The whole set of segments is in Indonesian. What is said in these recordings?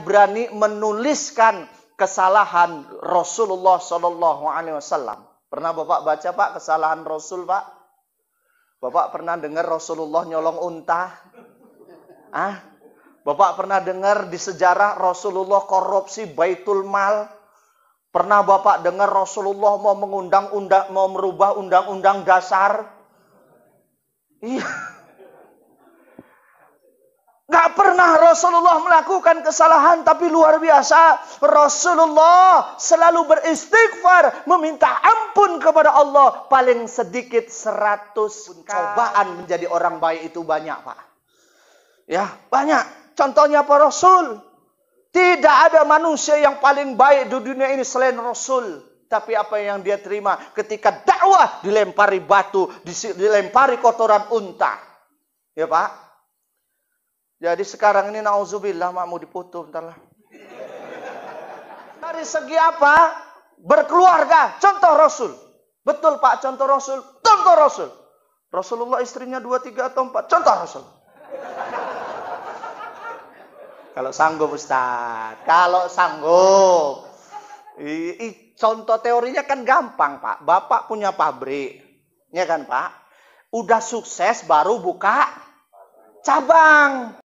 berani menuliskan kesalahan Rasulullah Shallallahu Alaihi Wasallam. Pernah bapak baca pak kesalahan Rasul pak? Bapak pernah dengar Rasulullah nyolong unta? Ah, bapak pernah dengar di sejarah Rasulullah korupsi baitul mal? Pernah bapak dengar Rasulullah mau mengundang undang mau merubah undang-undang dasar? Iya. Gak pernah Rasulullah melakukan kesalahan tapi luar biasa. Rasulullah selalu beristighfar meminta ampun kepada Allah. Paling sedikit seratus cobaan menjadi orang baik itu banyak Pak. Ya banyak. Contohnya Pak Rasul. Tidak ada manusia yang paling baik di dunia ini selain Rasul. Tapi apa yang dia terima ketika dakwah dilempari batu, dilempari kotoran unta. Ya Pak. Jadi sekarang ini nauzubillah makmu diputu diputus Dari segi apa? Berkeluarga. Contoh Rasul. Betul Pak, contoh Rasul. Contoh Rasul. Rasulullah istrinya dua, tiga, atau empat. Contoh Rasul. Kalau sanggup Ustaz. Kalau sanggup. I, i, contoh teorinya kan gampang Pak. Bapak punya pabrik. Ya kan Pak? Udah sukses baru buka cabang.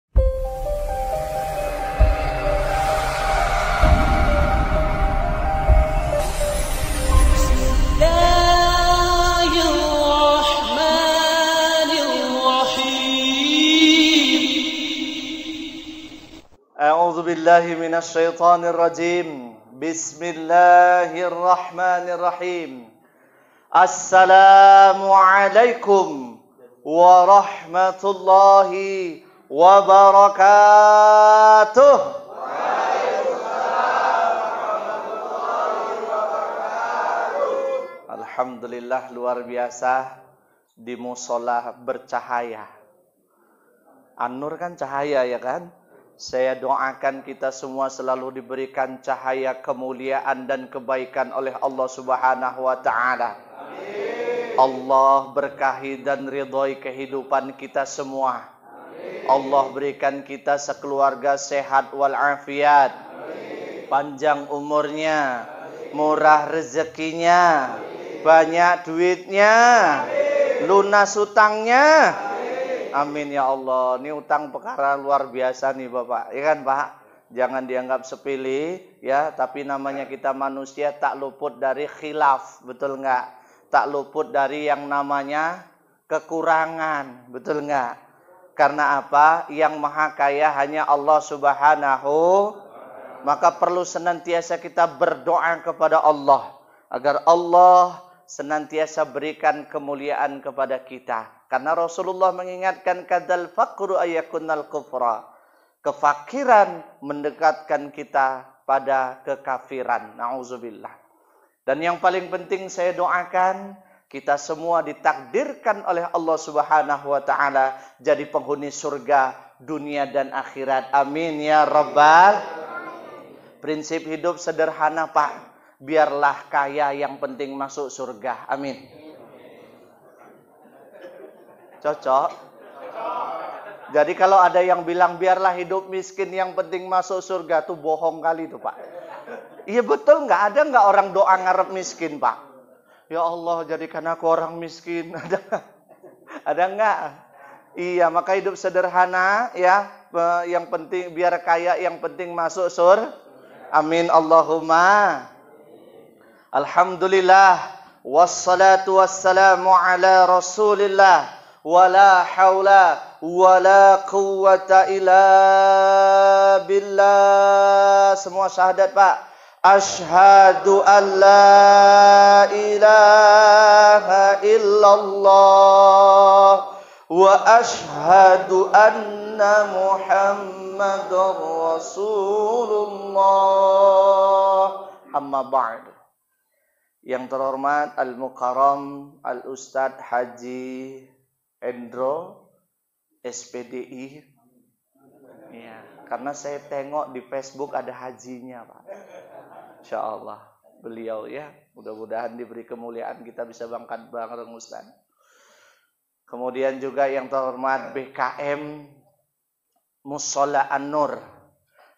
بالله من الشيطان الرجيم بسم الله الرحمن الرحيم السلام عليكم ورحمة الله وبركاته Alhamdulillah luar biasa di musola bercahaya. Anur kan cahaya ya kan? Saya doakan kita semua selalu diberikan cahaya kemuliaan dan kebaikan oleh Allah Subhanahu wa taala. Allah berkahi dan ridhoi kehidupan kita semua. Amin. Allah berikan kita sekeluarga sehat wal afiat. Panjang umurnya, Amin. murah rezekinya, banyak duitnya, lunas utangnya. Amin ya Allah. Ini utang perkara luar biasa nih Bapak. Ya kan Pak? Jangan dianggap sepele ya, tapi namanya kita manusia tak luput dari khilaf, betul enggak? Tak luput dari yang namanya kekurangan, betul enggak? Karena apa? Yang maha kaya hanya Allah Subhanahu. Maka perlu senantiasa kita berdoa kepada Allah agar Allah senantiasa berikan kemuliaan kepada kita karena Rasulullah mengingatkan kadal faqru al kufra. Kefakiran mendekatkan kita pada kekafiran. Nauzubillah. Dan yang paling penting saya doakan kita semua ditakdirkan oleh Allah Subhanahu wa taala jadi penghuni surga dunia dan akhirat. Amin ya rabbal Prinsip hidup sederhana, Pak. Biarlah kaya yang penting masuk surga. Amin. Cocok? Jadi kalau ada yang bilang biarlah hidup miskin yang penting masuk surga tuh bohong kali tuh Pak. Iya betul nggak ada nggak orang doa ngarep miskin Pak. Ya Allah jadikan aku orang miskin ada ada nggak? Iya maka hidup sederhana ya yang penting biar kaya yang penting masuk sur. Amin Allahumma. Alhamdulillah wassalatu wassalamu ala Rasulillah ولا حول ولا قوة إلا بالله semua syahadat pak أشهد أن لا إله إلا الله وأشهد أن محمد رسول الله أما بعد yang terhormat Al-Mukarram Al-Ustadz Haji Endro SPDI ya karena saya tengok di Facebook ada hajinya Pak Insya Allah beliau ya mudah-mudahan diberi kemuliaan kita bisa bangkat bareng Ustaz kemudian juga yang terhormat BKM Musola an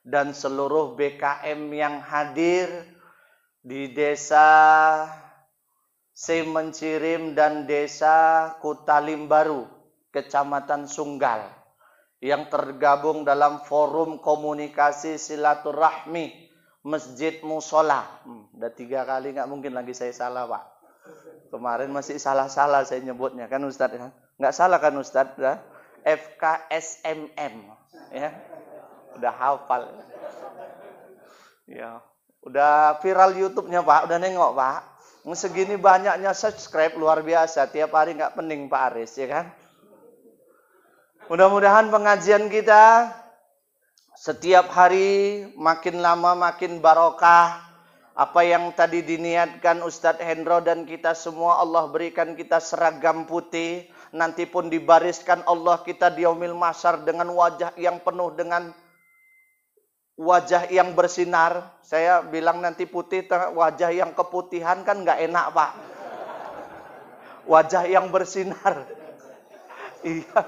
dan seluruh BKM yang hadir di desa Semencirim dan desa Kutalim Baru, Kecamatan Sunggal, yang tergabung dalam forum komunikasi silaturahmi Masjid Musola. Hmm, udah tiga kali nggak mungkin lagi saya salah pak. Kemarin masih salah-salah saya nyebutnya kan Ustadz ya. Nggak salah kan Ustadz ya? FKSMM ya. Udah hafal. Ya. Udah viral YouTube-nya Pak, udah nengok Pak. Segini banyaknya subscribe luar biasa. Tiap hari nggak pening Pak Aris, ya kan? Mudah-mudahan pengajian kita setiap hari makin lama makin barokah. Apa yang tadi diniatkan Ustadz Hendro dan kita semua Allah berikan kita seragam putih. Nanti pun dibariskan Allah kita di yaumil masar dengan wajah yang penuh dengan wajah yang bersinar. Saya bilang nanti putih, wajah yang keputihan kan nggak enak pak. Wajah yang bersinar. Iya.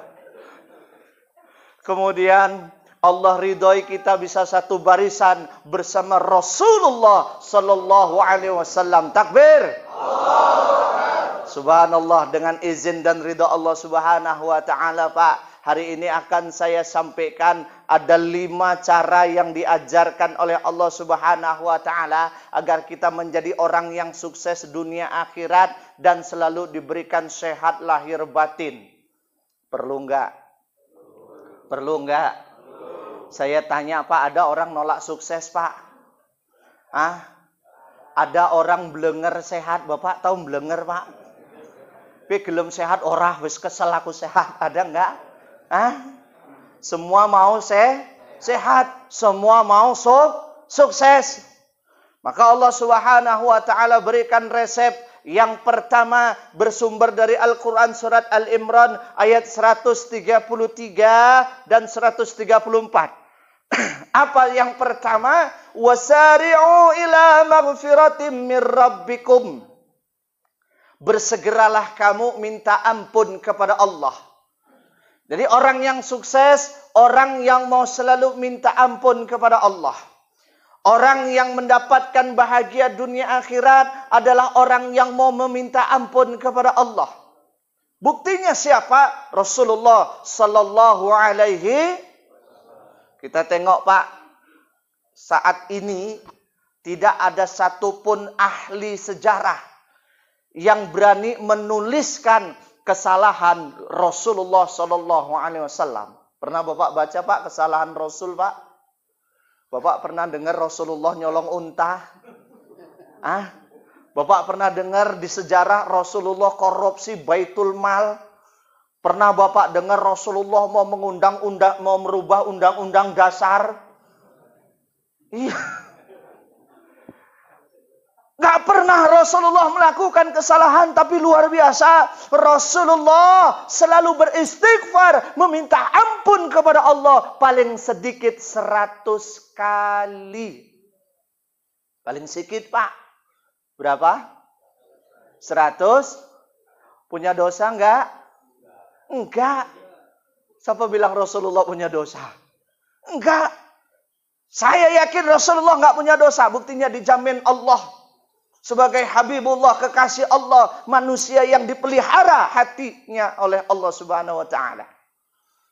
Kemudian Allah ridhoi kita bisa satu barisan bersama Rasulullah Sallallahu Alaihi Wasallam. Takbir. Subhanallah dengan izin dan ridho Allah Subhanahu Wa Taala Pak Hari ini akan saya sampaikan ada lima cara yang diajarkan oleh Allah Subhanahu wa Ta'ala agar kita menjadi orang yang sukses dunia akhirat dan selalu diberikan sehat lahir batin. Perlu nggak? Perlu nggak? Saya tanya Pak, ada orang nolak sukses Pak? Ah, ada orang blenger sehat Bapak tahu blenger Pak? Tapi gelem sehat orang wis kesel aku sehat ada enggak? Hah? Semua mau se sehat, semua mau su sukses. Maka Allah Subhanahu wa taala berikan resep yang pertama bersumber dari Al-Quran surat Al-Imran ayat 133 dan 134. Apa yang pertama? Wasari'u ila maghfiratim mir rabbikum. Bersegeralah kamu minta ampun kepada Allah jadi orang yang sukses, orang yang mau selalu minta ampun kepada Allah. Orang yang mendapatkan bahagia dunia akhirat adalah orang yang mau meminta ampun kepada Allah. Buktinya siapa? Rasulullah sallallahu alaihi Kita tengok Pak, saat ini tidak ada satupun ahli sejarah yang berani menuliskan kesalahan Rasulullah Shallallahu Alaihi Wasallam. Pernah bapak baca pak kesalahan Rasul pak? Bapak pernah dengar Rasulullah nyolong unta? Ah, bapak pernah dengar di sejarah Rasulullah korupsi baitul mal? Pernah bapak dengar Rasulullah mau mengundang undang mau merubah undang-undang dasar? Iya. Gak pernah Rasulullah melakukan kesalahan tapi luar biasa. Rasulullah selalu beristighfar meminta ampun kepada Allah paling sedikit seratus kali. Paling sedikit pak. Berapa? Seratus? Punya dosa enggak? Enggak. Siapa bilang Rasulullah punya dosa? Enggak. Saya yakin Rasulullah enggak punya dosa. Buktinya dijamin Allah sebagai Habibullah, kekasih Allah, manusia yang dipelihara hatinya oleh Allah Subhanahu wa taala.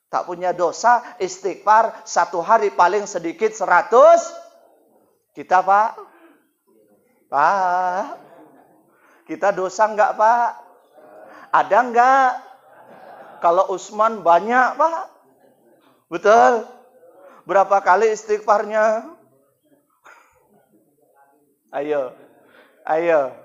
Tak punya dosa, istighfar satu hari paling sedikit seratus. Kita, Pak? Pak. Kita dosa enggak, Pak? Ada enggak? Kalau Usman banyak, Pak. Betul. Berapa kali istighfarnya? Ayo. Ayo.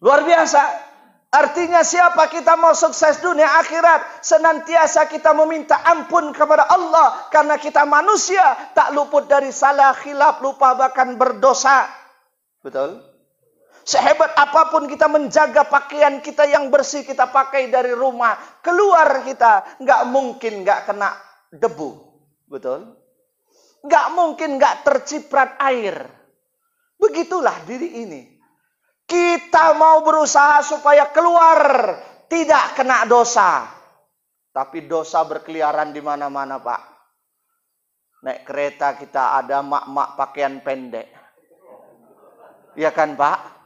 Luar biasa. Artinya siapa kita mau sukses dunia akhirat senantiasa kita meminta ampun kepada Allah karena kita manusia tak luput dari salah khilaf lupa bahkan berdosa. Betul? Sehebat apapun kita menjaga pakaian kita yang bersih kita pakai dari rumah keluar kita nggak mungkin nggak kena debu. Betul? Nggak mungkin nggak terciprat air. Begitulah diri ini. Kita mau berusaha supaya keluar, tidak kena dosa. Tapi dosa berkeliaran di mana-mana, Pak. Naik kereta kita ada mak-mak pakaian pendek. Iya kan, Pak?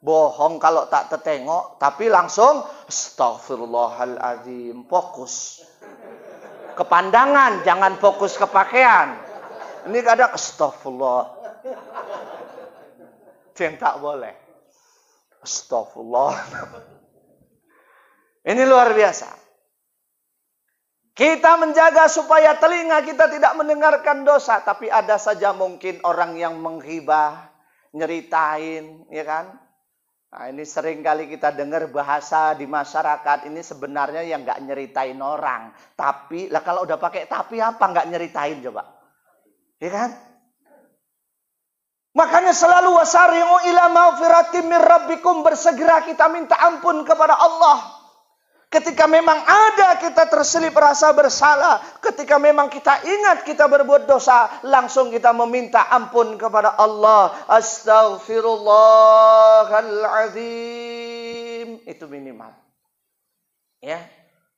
Bohong kalau tak tertengok, tapi langsung astagfirullahalazim, fokus. Kepandangan, jangan fokus ke pakaian. Ini kadang astagfirullah, yang tak boleh. Astagfirullah. Ini luar biasa. Kita menjaga supaya telinga kita tidak mendengarkan dosa, tapi ada saja mungkin orang yang menghibah, nyeritain, ya kan? Nah, ini sering kali kita dengar bahasa di masyarakat ini sebenarnya yang nggak nyeritain orang, tapi lah kalau udah pakai tapi apa nggak nyeritain coba, ya kan? Makanya selalu wasari'u ila maghfiratin min rabbikum bersegera kita minta ampun kepada Allah. Ketika memang ada kita terselip rasa bersalah, ketika memang kita ingat kita berbuat dosa, langsung kita meminta ampun kepada Allah. Astaghfirullahalazim. Itu minimal. Ya,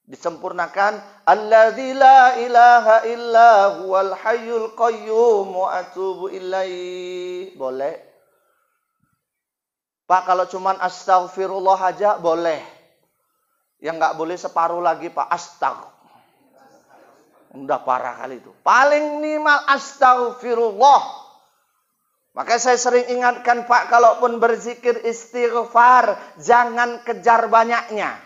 disempurnakan alladzi la ilaha illa huwal hayyul qayyum wa atubu ilaihi boleh Pak kalau cuman astagfirullah aja boleh yang nggak boleh separuh lagi Pak astag udah parah kali itu paling minimal astagfirullah Makanya saya sering ingatkan Pak, kalaupun berzikir istighfar, jangan kejar banyaknya.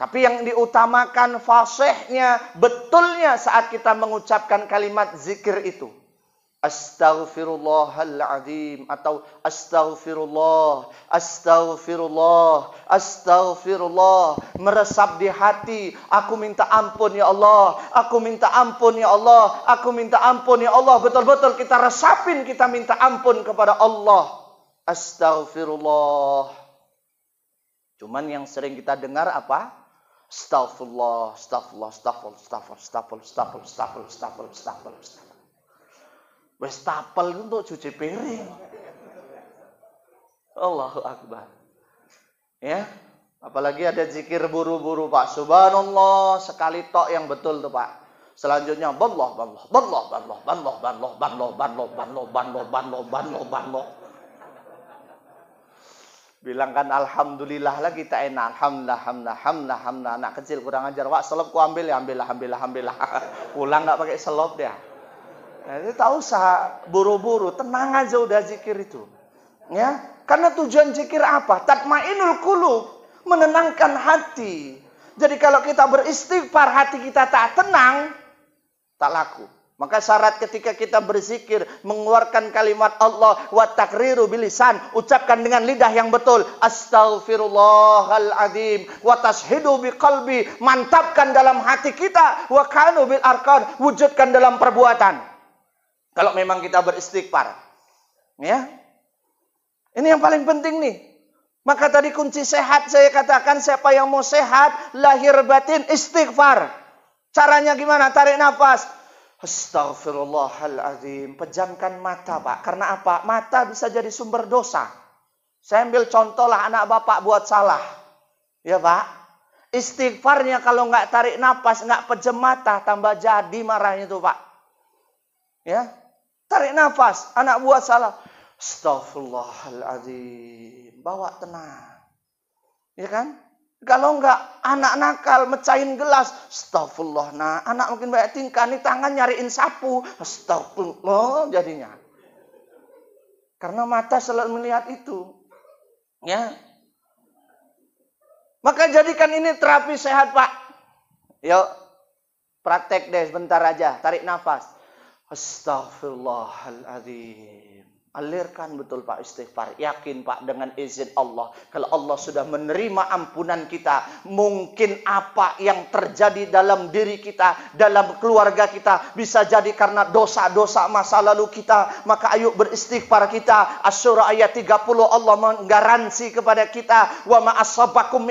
Tapi yang diutamakan fasihnya, betulnya saat kita mengucapkan kalimat zikir itu. Astaghfirullahaladzim atau astaghfirullah, astaghfirullah, astaghfirullah. Meresap di hati, aku minta ampun ya Allah, aku minta ampun ya Allah, aku minta ampun ya Allah. Betul-betul kita resapin, kita minta ampun kepada Allah. Astaghfirullah. Cuman yang sering kita dengar apa? astaghfirullah, astaghfirullah, astaghfirullah, astaghfirullah, astaghfirullah, astaghfirullah, astaghfirullah, astaghfirullah, astaghfirullah. Wes tapel itu untuk cuci piring. Allahu Akbar. Ya, apalagi ada zikir buru-buru Pak. Subhanallah, sekali tok yang betul tuh Pak. Selanjutnya, Allah, Allah, Allah, Allah, Allah, Allah, Allah, Allah, Allah, Allah, Allah, Allah, Allah, Allah, bilangkan alhamdulillah lah kita enak alhamdulillah alhamdulillah alhamdulillah, alhamdulillah. anak kecil kurang ajar wak selop ku ambil ya ambil ambil ambil pulang nggak pakai selop dia nah, itu tak usah buru-buru tenang aja udah zikir itu ya karena tujuan zikir apa tatmainul kulub menenangkan hati jadi kalau kita beristighfar hati kita tak tenang tak laku maka syarat ketika kita berzikir, mengeluarkan kalimat Allah wa takriru bilisan, ucapkan dengan lidah yang betul, astagfirullahaladzim, wa tashidu biqalbi, mantapkan dalam hati kita, wa kanu bil arkan, wujudkan dalam perbuatan. Kalau memang kita beristighfar. Ya. Ini yang paling penting nih. Maka tadi kunci sehat saya katakan siapa yang mau sehat lahir batin istighfar. Caranya gimana? Tarik nafas, Astagfirullahaladzim. Pejamkan mata, Pak. Karena apa? Mata bisa jadi sumber dosa. Saya ambil contoh lah anak bapak buat salah. Ya, Pak. Istighfarnya kalau nggak tarik nafas, nggak pejam mata, tambah jadi marahnya tuh, Pak. Ya. Tarik nafas, anak buat salah. Astagfirullahaladzim. Bawa tenang. Ya kan? Kalau enggak anak nakal mecahin gelas, astagfirullah. Nah, anak mungkin banyak tingkah nih tangan nyariin sapu, astagfirullah jadinya. Karena mata selalu melihat itu. Ya. Maka jadikan ini terapi sehat, Pak. Yuk. Praktek deh sebentar aja, tarik nafas. Astagfirullahaladzim. Alirkan betul Pak istighfar. Yakin Pak dengan izin Allah. Kalau Allah sudah menerima ampunan kita. Mungkin apa yang terjadi dalam diri kita. Dalam keluarga kita. Bisa jadi karena dosa-dosa masa lalu kita. Maka ayo beristighfar kita. Asyura ayat 30 Allah menggaransi kepada kita. Wa ma'asabakum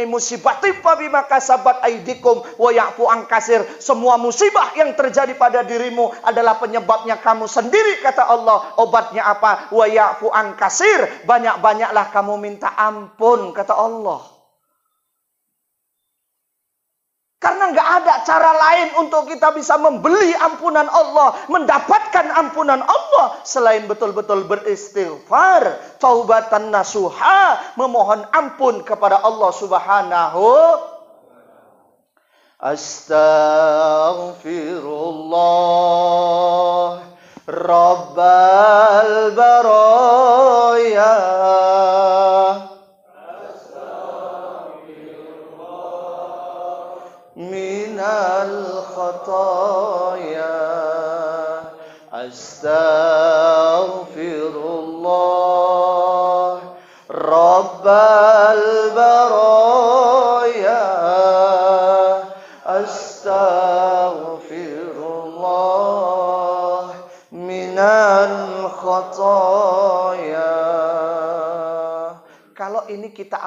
tiba bima kasabat aidikum. Wa ya'fu angkasir. Semua musibah yang terjadi pada dirimu adalah penyebabnya kamu sendiri kata Allah. Obatnya apa? wa ya'fu an kasir. Banyak-banyaklah kamu minta ampun kata Allah. Karena nggak ada cara lain untuk kita bisa membeli ampunan Allah, mendapatkan ampunan Allah selain betul-betul beristighfar, taubatan nasuha, memohon ampun kepada Allah Subhanahu Astaghfirullah رب البرايا من الخطايا أستغفر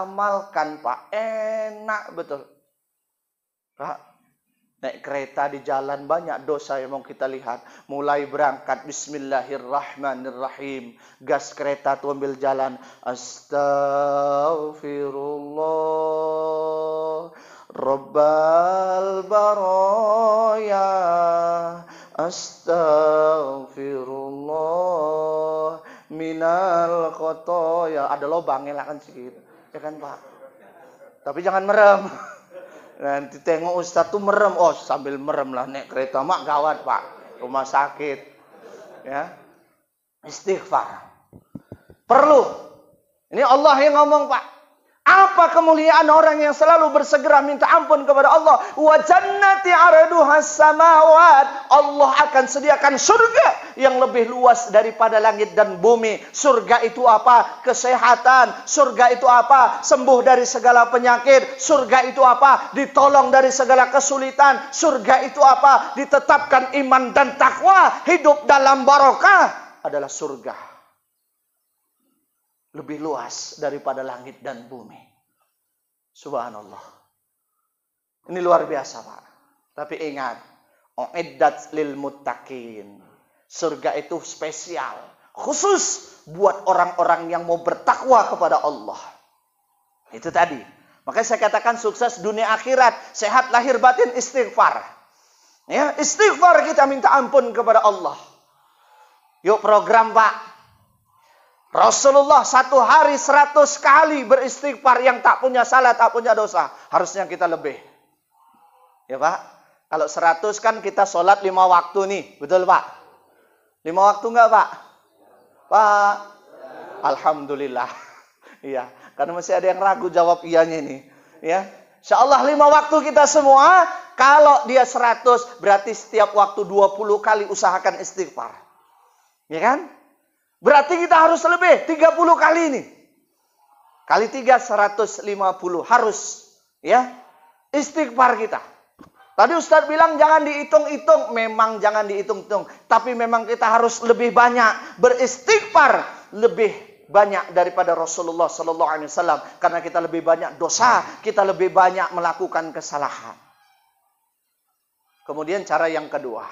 amalkan Pak. Enak betul. Pak, Naik kereta di jalan banyak dosa yang mau kita lihat. Mulai berangkat Bismillahirrahmanirrahim. Gas kereta tu ambil jalan. Astaghfirullah. Rabbal baraya. Astaghfirullah. Minal khotoya. Ada lubangnya lah kan segitu ya kan Pak? Tapi jangan merem. Nanti tengok Ustadz tuh merem, oh sambil merem lah naik kereta mak gawat Pak, rumah sakit, ya istighfar. Perlu. Ini Allah yang ngomong Pak. Apa kemuliaan orang yang selalu bersegera minta ampun kepada Allah? Wa jannati samawat. Allah akan sediakan surga yang lebih luas daripada langit dan bumi. Surga itu apa? Kesehatan. Surga itu apa? Sembuh dari segala penyakit. Surga itu apa? Ditolong dari segala kesulitan. Surga itu apa? Ditetapkan iman dan takwa, hidup dalam barokah adalah surga lebih luas daripada langit dan bumi. Subhanallah. Ini luar biasa, Pak. Tapi ingat, uiddat lil mutakin. Surga itu spesial, khusus buat orang-orang yang mau bertakwa kepada Allah. Itu tadi. Makanya saya katakan sukses dunia akhirat, sehat lahir batin istighfar. Ya, istighfar kita minta ampun kepada Allah. Yuk program Pak, Rasulullah satu hari seratus kali beristighfar yang tak punya salah, tak punya dosa. Harusnya kita lebih. Ya Pak? Kalau seratus kan kita sholat lima waktu nih. Betul Pak? Lima waktu enggak Pak? Pak? Alhamdulillah. Iya. Karena masih ada yang ragu jawab ianya ini. Ya. Insya lima waktu kita semua. Kalau dia seratus berarti setiap waktu dua puluh kali usahakan istighfar. Ya kan? Berarti kita harus lebih 30 kali ini. Kali 3 150 harus ya istighfar kita. Tadi Ustadz bilang jangan dihitung-hitung, memang jangan dihitung-hitung, tapi memang kita harus lebih banyak beristighfar, lebih banyak daripada Rasulullah Sallallahu Alaihi Wasallam karena kita lebih banyak dosa, kita lebih banyak melakukan kesalahan. Kemudian cara yang kedua,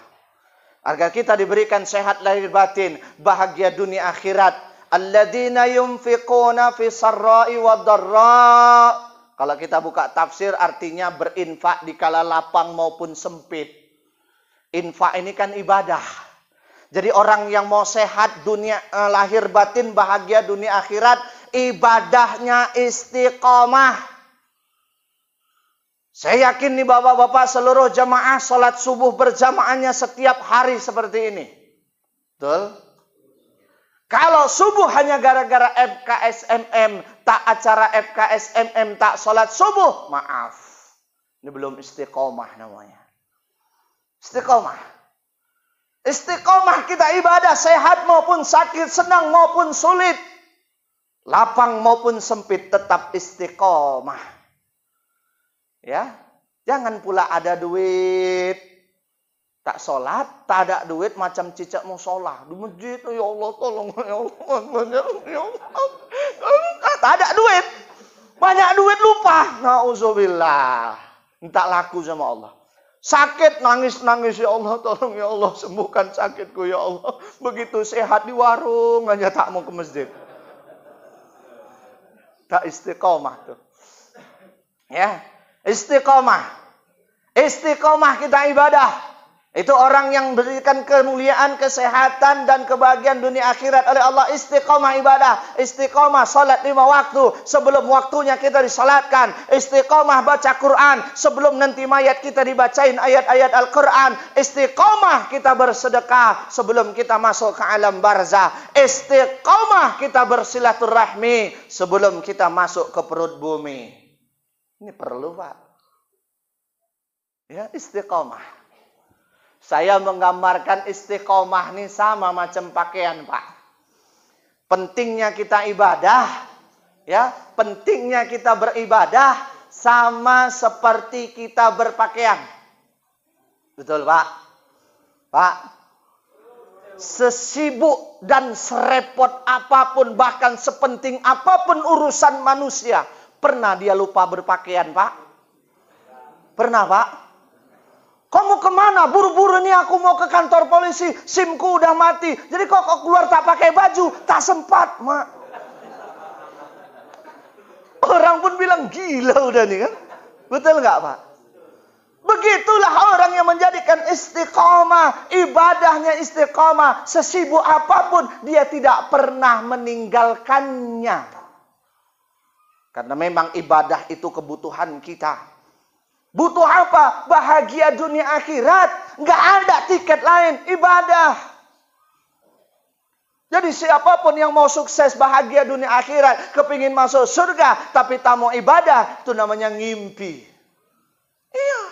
agar kita diberikan sehat lahir batin, bahagia dunia akhirat. Alladzina yunfiquna fi sarra'i wa darra'. Kalau kita buka tafsir artinya berinfak di kala lapang maupun sempit. Infak ini kan ibadah. Jadi orang yang mau sehat dunia eh, lahir batin bahagia dunia akhirat ibadahnya istiqomah. Saya yakin nih bapak-bapak seluruh jemaah sholat subuh berjamaahnya setiap hari seperti ini. Betul? Kalau subuh hanya gara-gara FKSMM, tak acara FKSMM, tak sholat subuh, maaf. Ini belum istiqomah namanya. Istiqomah. Istiqomah kita ibadah sehat maupun sakit, senang maupun sulit. Lapang maupun sempit tetap istiqomah. Ya, jangan pula ada duit tak sholat, tak ada duit macam cicak mau sholat di masjid. Oh ya Allah tolong oh ya, oh ya Allah, ya Allah. Tak ada duit, banyak duit lupa. Nauzubillah, tak laku sama Allah. Sakit nangis-nangis ya Allah tolong ya Allah sembuhkan sakitku ya Allah. Begitu sehat di warung hanya tak mau ke masjid. Tak istiqomah tuh. Ya, Istiqomah. Istiqomah kita ibadah. Itu orang yang berikan kemuliaan, kesehatan, dan kebahagiaan dunia akhirat oleh Allah. Istiqomah ibadah. Istiqomah salat lima waktu. Sebelum waktunya kita disalatkan. Istiqomah baca Quran. Sebelum nanti mayat kita dibacain ayat-ayat Al-Quran. Istiqomah kita bersedekah. Sebelum kita masuk ke alam barzah. Istiqomah kita bersilaturahmi. Sebelum kita masuk ke perut bumi. Ini perlu Pak. Ya istiqomah. Saya menggambarkan istiqomah ini sama macam pakaian Pak. Pentingnya kita ibadah. ya Pentingnya kita beribadah. Sama seperti kita berpakaian. Betul Pak? Pak, sesibuk dan serepot apapun bahkan sepenting apapun urusan manusia Pernah dia lupa berpakaian, Pak? Pernah, Pak? Kamu kemana? Buru-buru nih aku mau ke kantor polisi. SIMku udah mati. Jadi kok, kok keluar tak pakai baju? Tak sempat, Mak. Orang pun bilang gila udah nih kan? Betul nggak, Pak? Begitulah orang yang menjadikan istiqomah, ibadahnya istiqomah, sesibuk apapun, dia tidak pernah meninggalkannya. Karena memang ibadah itu kebutuhan kita. Butuh apa? Bahagia dunia akhirat. Nggak ada tiket lain. Ibadah. Jadi siapapun yang mau sukses bahagia dunia akhirat. Kepingin masuk surga. Tapi tak mau ibadah. Itu namanya ngimpi. Iya.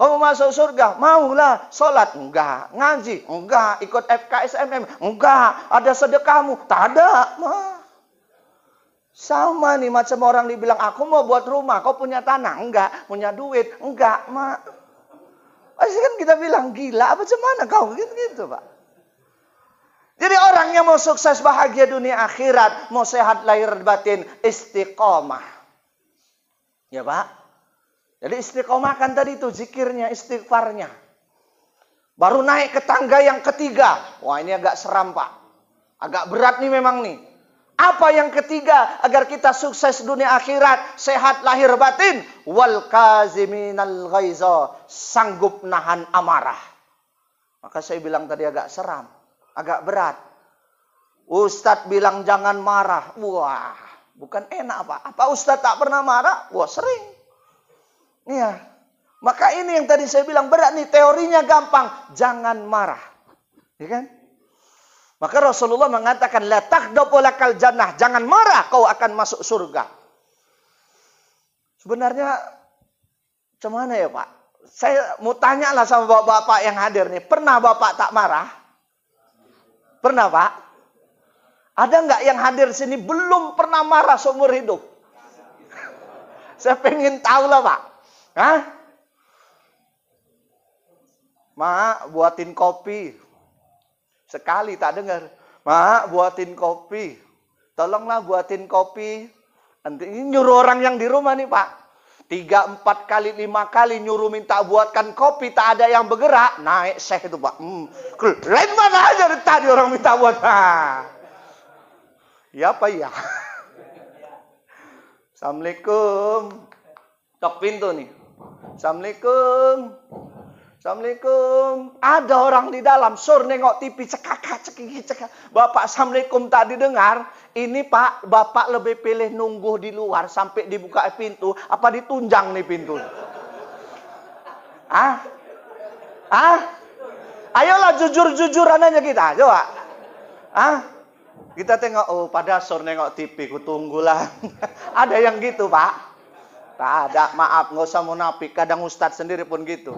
Kamu masuk surga, maulah sholat enggak, ngaji enggak, ikut FKSMM enggak, ada sedekahmu, tak ada. Mah. Sama nih macam orang dibilang aku mau buat rumah, kau punya tanah? Enggak, punya duit? Enggak, Mak. Pasti kan kita bilang gila apa cuman kau gitu, gitu Pak. Jadi orang yang mau sukses bahagia dunia akhirat, mau sehat lahir batin, istiqomah. Ya Pak. Jadi istiqomah kan tadi itu zikirnya, istighfarnya. Baru naik ke tangga yang ketiga. Wah ini agak seram Pak. Agak berat nih memang nih. Apa yang ketiga agar kita sukses dunia akhirat, sehat lahir batin? Wal kaziminal ghaiza, sanggup nahan amarah. Maka saya bilang tadi agak seram, agak berat. Ustadz bilang jangan marah. Wah, bukan enak apa? Apa Ustadz tak pernah marah? Wah, sering. Iya. Maka ini yang tadi saya bilang berat nih, teorinya gampang. Jangan marah. Ya kan? Maka Rasulullah mengatakan, La takdopolakal jannah. Jangan marah, kau akan masuk surga. Sebenarnya, cuman ya Pak? Saya mau tanya lah sama bapak-bapak yang hadir nih. Pernah bapak tak marah? Pernah Pak? Ada nggak yang hadir sini belum pernah marah seumur hidup? Saya pengen tahu lah Pak. Hah? Ma, buatin kopi. Sekali tak dengar. Mak, buatin kopi. Tolonglah buatin kopi. Nanti ini nyuruh orang yang di rumah nih, Pak. Tiga, empat kali, lima kali nyuruh minta buatkan kopi, tak ada yang bergerak. Naik seh itu, Pak. Hmm. Lain mana aja tadi orang minta buat. Ha. Ya apa ya? Assalamualaikum. Tok pintu nih. Assalamualaikum. Assalamualaikum. Ada orang di dalam sur nengok TV cekaka cekiki cekak. Bapak Assalamualaikum tak didengar. Ini Pak, Bapak lebih pilih nunggu di luar sampai dibuka pintu apa ditunjang nih pintu? Ah? Ah? Ayolah jujur-jujuran aja kita, coba. Ah? Kita tengok, oh pada sur nengok TV, ku tunggulah. ada yang gitu Pak? Tak ada, maaf, nggak usah munafik. Kadang Ustadz sendiri pun gitu.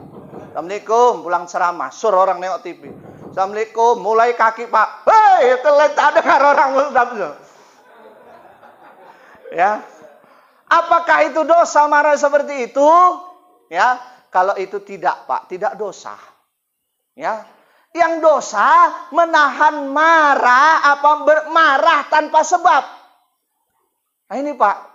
Assalamualaikum, pulang ceramah, suruh orang nengok TV. Assalamualaikum, mulai kaki Pak. Hei, telat ada karo orang Muslim. Ya. Apakah itu dosa marah seperti itu? Ya, kalau itu tidak, Pak, tidak dosa. Ya. Yang dosa menahan marah apa marah tanpa sebab. Nah ini Pak,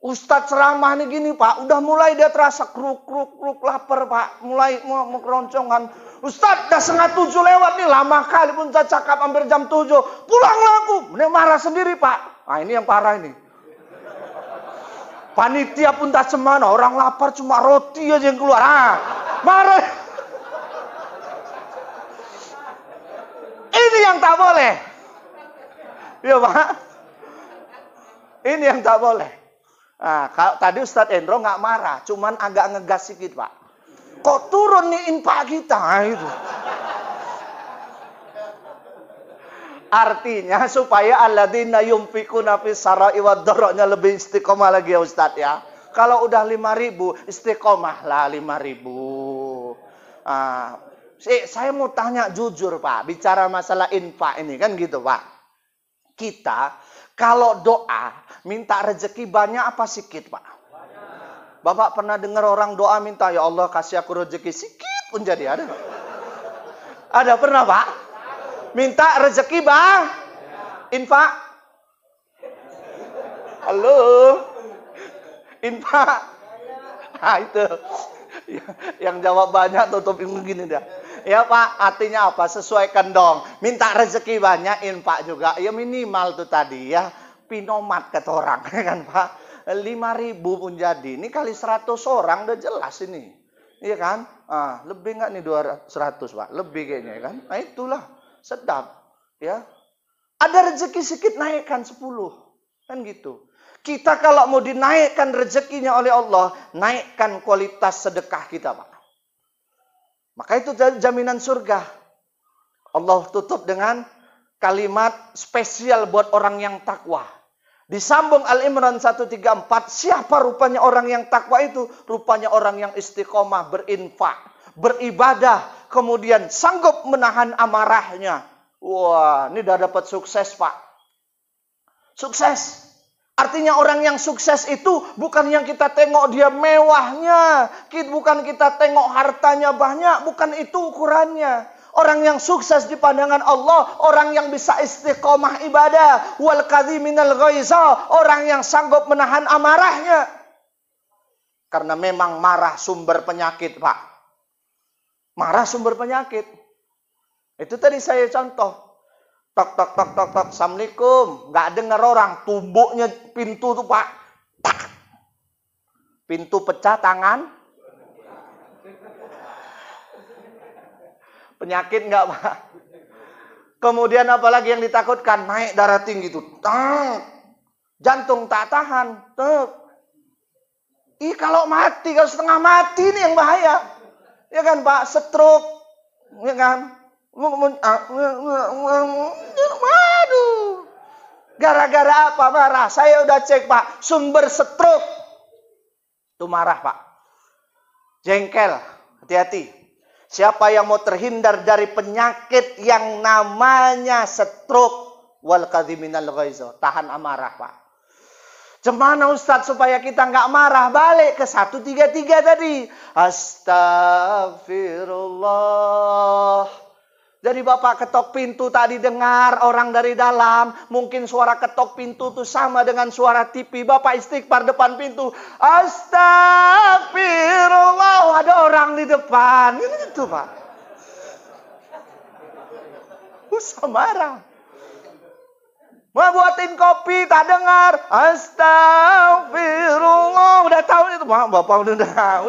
Ustadz ceramah nih gini pak, udah mulai dia terasa kruk kruk kruk lapar pak, mulai mau keroncongan. Ustadz dah setengah tujuh lewat nih, lama kali pun saya cakap hampir jam tujuh, pulang aku, ini marah sendiri pak. Nah ini yang parah ini. Panitia pun tak semana, orang lapar cuma roti aja yang keluar. Ah, marah. Ini yang tak boleh. Ya pak. Ini yang tak boleh. Nah, kalau tadi Ustadz Endro nggak marah, cuman agak ngegas sedikit pak. Kok turun nih impak kita ah, itu? Artinya supaya alladzina yumfikuna fis sarai doroknya lebih istiqomah lagi ya Ustadz ya. Kalau udah 5000 istiqomah lah 5000. Ah, eh, saya mau tanya jujur Pak, bicara masalah infak ini kan gitu Pak. Kita kalau doa Minta rezeki banyak apa sikit, Pak? Banyak. Bapak pernah dengar orang doa minta, "Ya Allah, kasih aku rezeki sikit pun jadi." Ada? Ada pernah, Pak? Minta rezeki, Bang? Infak? Halo? Infak? Nah, itu. Yang jawab banyak tutup begini dia ya Pak, artinya apa? Sesuaikan dong. Minta rezeki banyak, infak juga. Ya minimal tuh tadi ya pinomat kata orang kan Pak. 5000 pun jadi. Ini kali 100 orang udah jelas ini. Iya kan? Ah, lebih nggak nih 200 Pak? Lebih kayaknya kan? Nah itulah sedap ya. Ada rezeki sedikit naikkan 10. Kan gitu. Kita kalau mau dinaikkan rezekinya oleh Allah, naikkan kualitas sedekah kita, Pak. Maka itu jaminan surga. Allah tutup dengan kalimat spesial buat orang yang takwa. Disambung Al-Imran 134, siapa rupanya orang yang takwa itu? Rupanya orang yang istiqomah, berinfak, beribadah, kemudian sanggup menahan amarahnya. Wah, ini udah dapat sukses pak. Sukses. Artinya orang yang sukses itu bukan yang kita tengok dia mewahnya, bukan kita tengok hartanya banyak, bukan itu ukurannya. Orang yang sukses di pandangan Allah, orang yang bisa istiqomah ibadah, wal kadhiminal ghaiza, orang yang sanggup menahan amarahnya. Karena memang marah sumber penyakit, Pak. Marah sumber penyakit. Itu tadi saya contoh. Tok tok tok tok tok. Assalamualaikum. Gak dengar orang. Tumbuknya pintu tuh pak. Pintu pecah tangan Penyakit enggak Pak? Kemudian apalagi yang ditakutkan? Naik darah tinggi itu. Jantung tak tahan. tuh Ih kalau mati, kalau setengah mati ini yang bahaya. Ya kan Pak? Stroke. Ya kan? Ah, waduh. Gara-gara apa marah? Saya udah cek Pak. Sumber stroke. Itu marah Pak. Jengkel. Hati-hati. Siapa yang mau terhindar dari penyakit yang namanya stroke wal kadhiminal tahan amarah, Pak. Cemana Ustadz supaya kita nggak marah balik ke 133 tadi. Astagfirullah. Jadi bapak ketok pintu tadi dengar orang dari dalam. Mungkin suara ketok pintu itu sama dengan suara TV. Bapak istighfar depan pintu. Astagfirullah. Ada orang di depan. Ini itu Pak. Usah marah. Mau buatin kopi, tak dengar. Astagfirullah. Udah tahu itu, Pak. Bapak udah,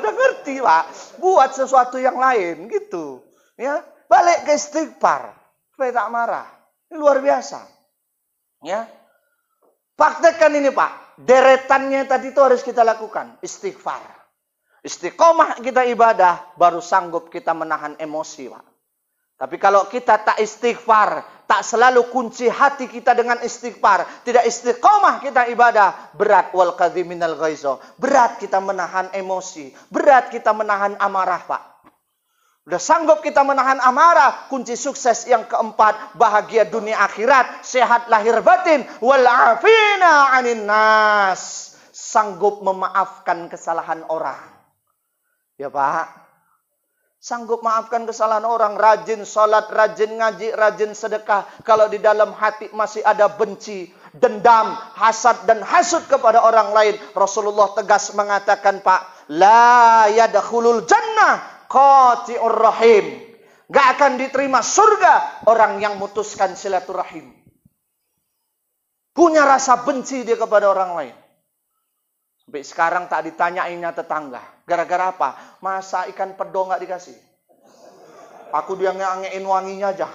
udah ngerti, Pak. Buat sesuatu yang lain, gitu. Ya, balik ke istighfar. Supaya tak marah. Ini luar biasa. Ya. Praktekan ini, Pak. Deretannya tadi itu harus kita lakukan. Istighfar. Istiqomah kita ibadah, baru sanggup kita menahan emosi, Pak. Tapi kalau kita tak istighfar, tak selalu kunci hati kita dengan istighfar, tidak istiqomah kita ibadah, berat wal minal ghaizo. Berat kita menahan emosi, berat kita menahan amarah, Pak. Udah sanggup kita menahan amarah, kunci sukses yang keempat, bahagia dunia akhirat, sehat lahir batin, wal afina anin nas. Sanggup memaafkan kesalahan orang Ya Pak. Sanggup maafkan kesalahan orang, rajin sholat, rajin ngaji, rajin sedekah. Kalau di dalam hati masih ada benci, dendam, hasad dan hasud kepada orang lain. Rasulullah tegas mengatakan Pak, La yadakhulul jannah qati'ur rahim. Gak akan diterima surga orang yang mutuskan silaturahim. Punya rasa benci dia kepada orang lain. Sampai sekarang tak ditanyainnya tetangga. Gara-gara apa? Masa ikan pedo nggak dikasih? Aku dia ngeangein wanginya aja.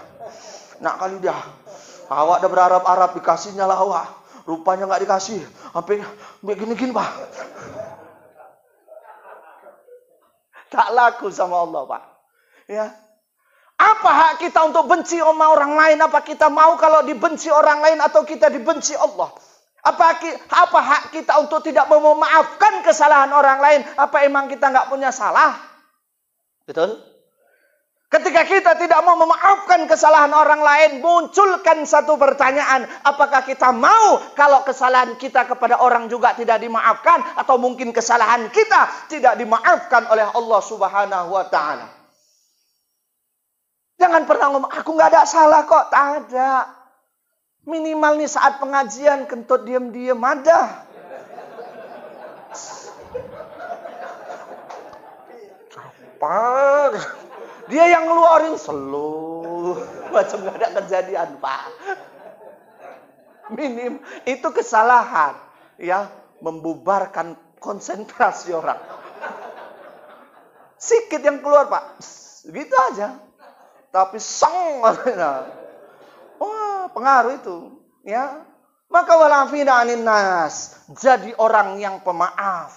Nak kali dia. Awak udah berharap harap dikasihnya lah awak. Rupanya nggak dikasih. Sampai begini-gini pak. Tak laku sama Allah pak. Ya. Apa hak kita untuk benci sama orang lain? Apa kita mau kalau dibenci orang lain atau kita dibenci Allah? Apa, apa hak kita untuk tidak memaafkan kesalahan orang lain? Apa emang kita nggak punya salah? Betul? Ketika kita tidak mau memaafkan kesalahan orang lain, munculkan satu pertanyaan. Apakah kita mau kalau kesalahan kita kepada orang juga tidak dimaafkan? Atau mungkin kesalahan kita tidak dimaafkan oleh Allah subhanahu wa ta'ala? Jangan pernah ngomong, aku nggak ada salah kok. Tak ada. Minimal nih saat pengajian kentut diam-diam ada. Pak. Dia yang ngeluarin seluruh macam gak ada kejadian, Pak. Minim itu kesalahan ya membubarkan konsentrasi orang. Sikit yang keluar, Pak. gitu aja. Tapi song. Wah, pengaruh itu, ya. Maka walafina anin nas, jadi orang yang pemaaf.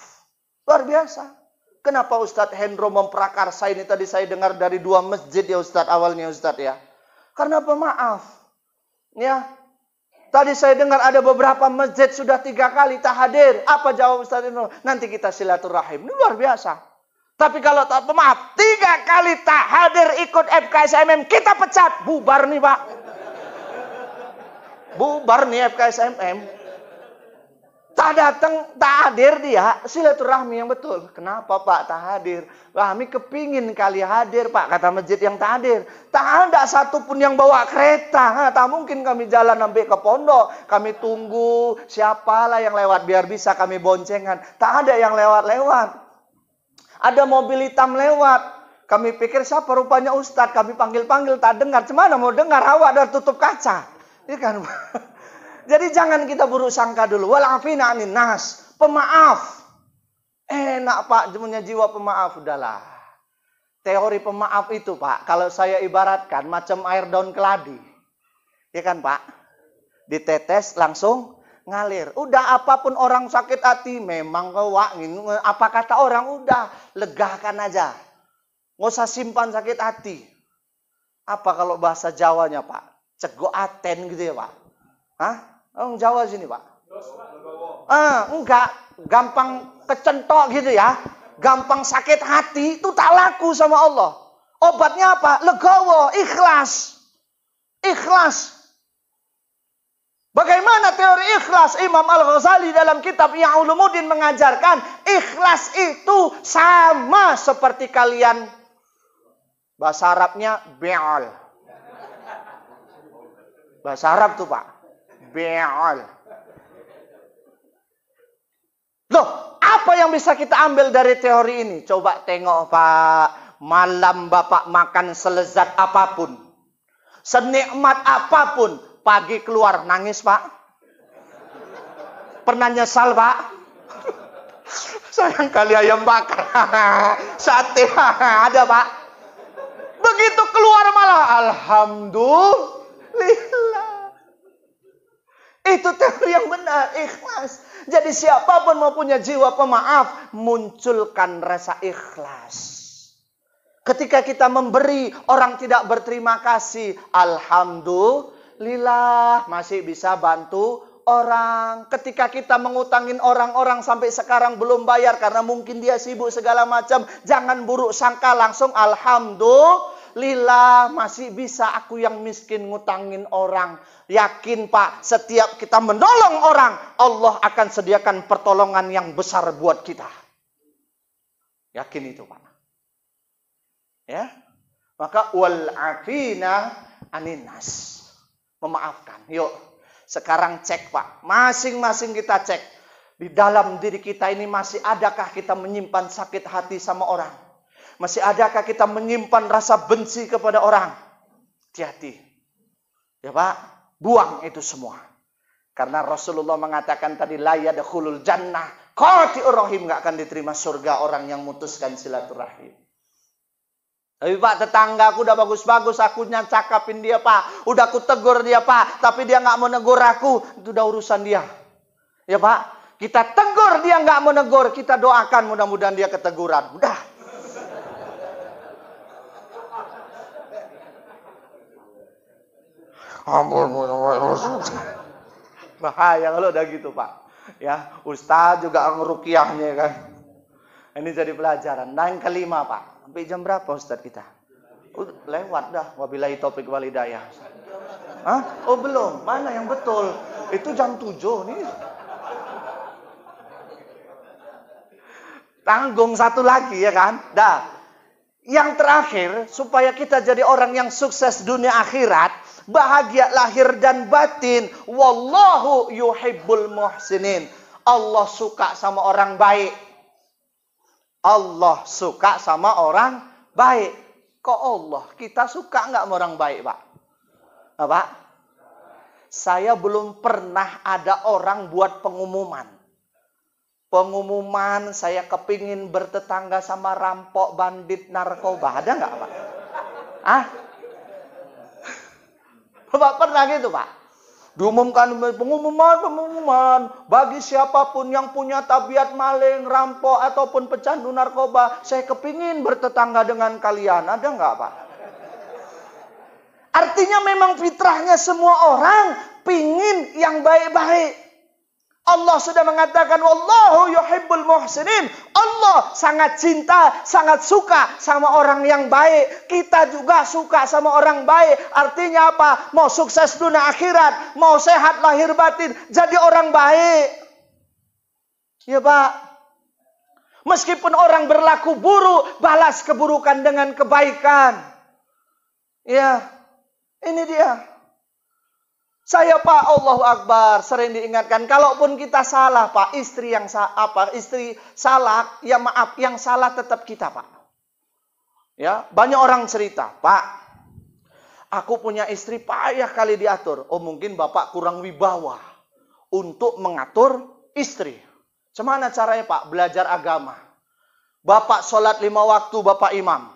Luar biasa. Kenapa Ustadz Hendro memprakarsa ini tadi saya dengar dari dua masjid ya Ustadz awalnya Ustadz ya. Karena pemaaf. Ya. Tadi saya dengar ada beberapa masjid sudah tiga kali tak hadir. Apa jawab Ustadz Hendro? Nanti kita silaturahim. Ini luar biasa. Tapi kalau tak pemaaf, tiga kali tak hadir ikut FKSMM, kita pecat. Bubar nih Pak bubar nih FKSMM. Tak datang, tak hadir dia, silaturahmi yang betul. Kenapa Pak tak hadir? Kami kepingin kali hadir Pak, kata masjid yang tak hadir. Tak ada satupun yang bawa kereta, tak mungkin kami jalan sampai ke pondok. Kami tunggu siapalah yang lewat biar bisa kami boncengan. Tak ada yang lewat-lewat. Ada mobil hitam lewat, kami pikir siapa rupanya ustadz, kami panggil-panggil tak dengar. Cuma mau dengar, awak dan tutup kaca. Ya kan? Jadi jangan kita buruk sangka dulu. Walafina anin nas, pemaaf. Enak Pak, punya jiwa pemaaf udahlah. Teori pemaaf itu Pak, kalau saya ibaratkan macam air daun keladi. Ya kan Pak? Ditetes langsung ngalir. Udah apapun orang sakit hati, memang kewangin. Apa kata orang, udah Legahkan aja. Nggak usah simpan sakit hati. Apa kalau bahasa Jawanya Pak? Cegok Aten gitu ya, Pak. Hah? Oh, orang Jawa sini, Pak. Ah, enggak, gampang kecentok gitu ya. Gampang sakit hati itu tak laku sama Allah. Obatnya apa? Legowo, ikhlas. Ikhlas. Bagaimana teori ikhlas Imam Al-Ghazali dalam kitab iya Ulumuddin mengajarkan ikhlas itu sama seperti kalian bahasa Arabnya be'al Bahasa Arab tuh Pak. Beol. Loh, apa yang bisa kita ambil dari teori ini? Coba tengok Pak. Malam Bapak makan selezat apapun. Senikmat apapun. Pagi keluar nangis Pak. Pernah nyesal Pak? Sayang kali ayam bakar. Sate. Ada Pak. Begitu keluar malah. Alhamdulillah. Itu teori yang benar, ikhlas. Jadi siapapun mau punya jiwa pemaaf, munculkan rasa ikhlas. Ketika kita memberi, orang tidak berterima kasih. Alhamdulillah, masih bisa bantu orang. Ketika kita mengutangin orang-orang sampai sekarang belum bayar karena mungkin dia sibuk segala macam. Jangan buruk sangka langsung Alhamdulillah masih bisa aku yang miskin ngutangin orang. Yakin Pak, setiap kita menolong orang, Allah akan sediakan pertolongan yang besar buat kita. Yakin itu Pak. Ya. Maka wal afina aninas. Memaafkan. Yuk, sekarang cek Pak. Masing-masing kita cek. Di dalam diri kita ini masih adakah kita menyimpan sakit hati sama orang? Masih adakah kita menyimpan rasa benci kepada orang? Hati-hati. Ya Pak, Buang itu semua. Karena Rasulullah mengatakan tadi layak dahulul jannah. kau rahim gak akan diterima surga orang yang mutuskan silaturahim. Tapi pak tetangga aku udah bagus-bagus, aku cakapin dia pak. Udah aku tegur dia pak, tapi dia gak mau negur aku. Itu udah urusan dia. Ya pak, kita tegur dia gak mau negur, kita doakan mudah-mudahan dia keteguran. Udah, Ampun, bahaya kalau udah gitu pak. Ya, Ustadz juga ngerukiahnya kan. Ini jadi pelajaran. yang kelima pak. Sampai jam berapa Ustadz kita? Lewat dah. Wabilahi topik walidayah. Hah? Oh belum. Mana yang betul? Itu jam 7 nih. Tanggung satu lagi ya kan? Dah. Yang terakhir supaya kita jadi orang yang sukses dunia akhirat, bahagia lahir dan batin. Wallahu yuhibbul muhsinin. Allah suka sama orang baik. Allah suka sama orang baik. Kok Allah kita suka nggak sama orang baik, Pak? Nah, Saya belum pernah ada orang buat pengumuman pengumuman saya kepingin bertetangga sama rampok bandit narkoba ada nggak pak? Ah, Bapak pernah gitu Pak? Diumumkan pengumuman, pengumuman bagi siapapun yang punya tabiat maling, rampok ataupun pecandu narkoba, saya kepingin bertetangga dengan kalian. Ada nggak Pak? Artinya memang fitrahnya semua orang pingin yang baik-baik. Allah sudah mengatakan wallahu yuhibbul muhsinin. Allah sangat cinta, sangat suka sama orang yang baik. Kita juga suka sama orang baik. Artinya apa? Mau sukses dunia akhirat, mau sehat lahir batin, jadi orang baik. Ya, Pak. Meskipun orang berlaku buruk, balas keburukan dengan kebaikan. Ya. Ini dia. Saya Pak Allahu Akbar sering diingatkan kalaupun kita salah Pak, istri yang sa apa istri salah, ya maaf yang salah tetap kita Pak. Ya, banyak orang cerita, Pak. Aku punya istri payah kali diatur. Oh, mungkin Bapak kurang wibawa untuk mengatur istri. Cemana caranya Pak? Belajar agama. Bapak sholat lima waktu, Bapak imam.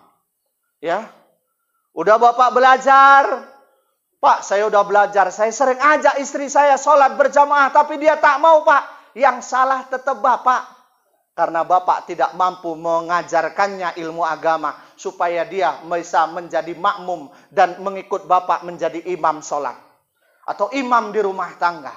Ya, Udah Bapak belajar, Pak, saya udah belajar. Saya sering ajak istri saya sholat berjamaah. Tapi dia tak mau, Pak. Yang salah tetap Bapak. Karena Bapak tidak mampu mengajarkannya ilmu agama. Supaya dia bisa menjadi makmum. Dan mengikut Bapak menjadi imam sholat. Atau imam di rumah tangga.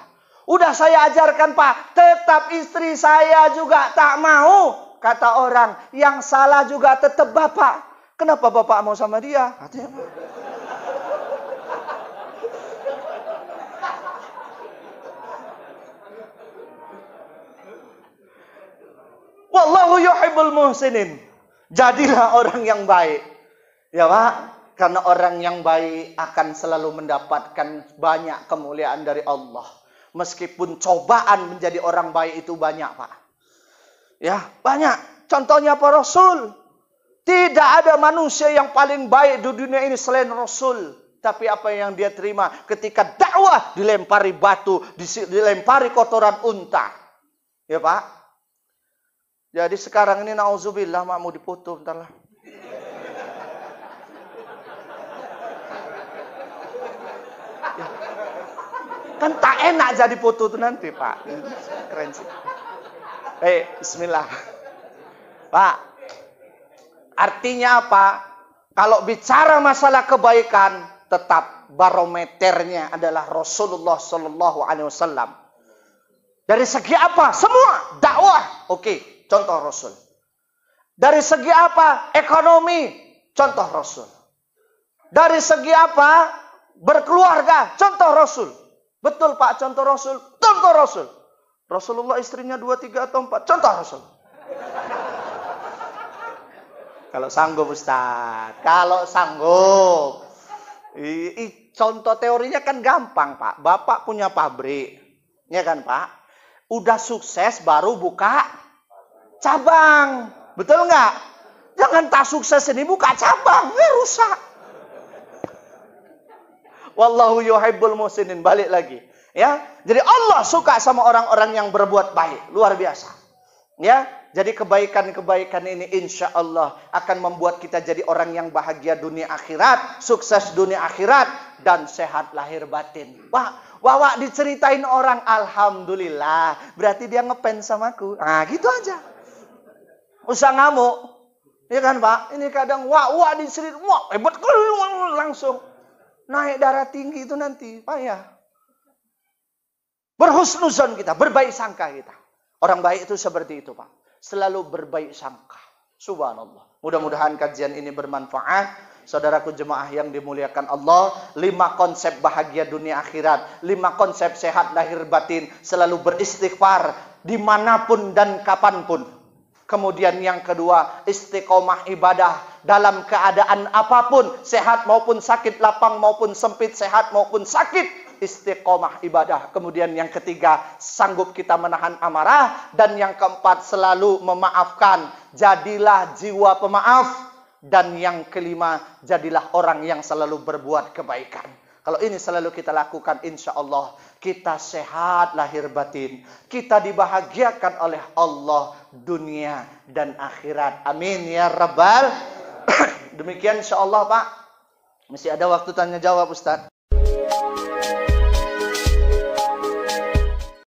Udah saya ajarkan Pak. Tetap istri saya juga tak mau. Kata orang. Yang salah juga tetap Bapak. Kenapa Bapak mau sama dia? Hati -hati. Wallahu yuhibbul muhsinin. Jadilah orang yang baik. Ya Pak, karena orang yang baik akan selalu mendapatkan banyak kemuliaan dari Allah. Meskipun cobaan menjadi orang baik itu banyak, Pak. Ya, banyak. Contohnya para rasul. Tidak ada manusia yang paling baik di dunia ini selain rasul. Tapi apa yang dia terima ketika dakwah dilempari batu, dilempari kotoran unta. Ya, Pak. Jadi sekarang ini nauzubillah makmu diputuh bentar lah. Ya. Kan tak enak jadi putu tu nanti Pak. Keren sih. Eh, bismillah. Pak, artinya apa? Kalau bicara masalah kebaikan, tetap barometernya adalah Rasulullah Shallallahu Alaihi Wasallam. Dari segi apa? Semua dakwah. Oke, contoh Rasul. Dari segi apa? Ekonomi, contoh Rasul. Dari segi apa? Berkeluarga, contoh Rasul. Betul Pak, contoh Rasul. Contoh Rasul. Rasulullah istrinya dua, tiga, atau empat. Contoh Rasul. Kalau sanggup Ustaz. Kalau sanggup. I, contoh teorinya kan gampang Pak. Bapak punya pabrik. Ya kan Pak? Udah sukses baru buka cabang. Betul nggak? Jangan tak sukses ini buka cabang, ya rusak. Wallahu yuhibbul musinin. Balik lagi. Ya, jadi Allah suka sama orang-orang yang berbuat baik, luar biasa. Ya, jadi kebaikan-kebaikan ini insya Allah akan membuat kita jadi orang yang bahagia dunia akhirat, sukses dunia akhirat, dan sehat lahir batin. Wah, Wawa diceritain orang, Alhamdulillah, berarti dia ngepen sama aku. Nah, gitu aja usah ngamuk. Iya kan Pak? Ini kadang wah wah di sini, wah hebat langsung. Naik darah tinggi itu nanti, pak ya. Berhusnuzon kita, berbaik sangka kita. Orang baik itu seperti itu Pak. Selalu berbaik sangka. Subhanallah. Mudah-mudahan kajian ini bermanfaat saudaraku jemaah yang dimuliakan Allah, lima konsep bahagia dunia akhirat, lima konsep sehat lahir batin, selalu beristighfar dimanapun dan kapanpun. Kemudian yang kedua, istiqomah ibadah dalam keadaan apapun, sehat maupun sakit, lapang maupun sempit, sehat maupun sakit, istiqomah ibadah. Kemudian yang ketiga, sanggup kita menahan amarah dan yang keempat selalu memaafkan. Jadilah jiwa pemaaf dan yang kelima, jadilah orang yang selalu berbuat kebaikan. Kalau ini selalu kita lakukan insya Allah kita sehat lahir batin. Kita dibahagiakan oleh Allah dunia dan akhirat. Amin ya Rabbal. Demikian insya Allah Pak. Masih ada waktu tanya jawab Ustaz.